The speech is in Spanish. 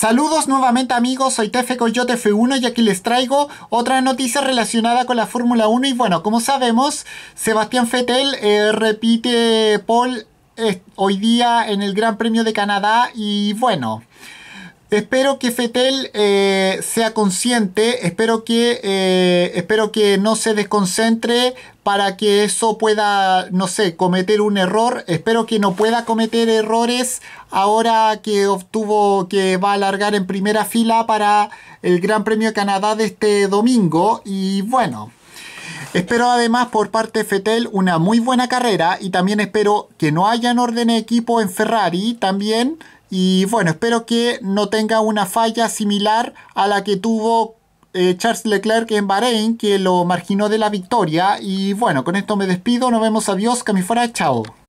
Saludos nuevamente amigos, soy Tefe 1 y aquí les traigo otra noticia relacionada con la Fórmula 1 y bueno, como sabemos, Sebastián Fettel eh, repite Paul eh, hoy día en el Gran Premio de Canadá y bueno... Espero que Fetel eh, sea consciente, espero que, eh, espero que no se desconcentre para que eso pueda, no sé, cometer un error. Espero que no pueda cometer errores ahora que obtuvo, que va a alargar en primera fila para el Gran Premio de Canadá de este domingo. Y bueno, Espero además por parte de Fetel una muy buena carrera y también espero que no haya hayan orden de equipo en Ferrari también. Y bueno, espero que no tenga una falla similar a la que tuvo eh, Charles Leclerc en Bahrein, que lo marginó de la victoria. Y bueno, con esto me despido, nos vemos, adiós, que chao.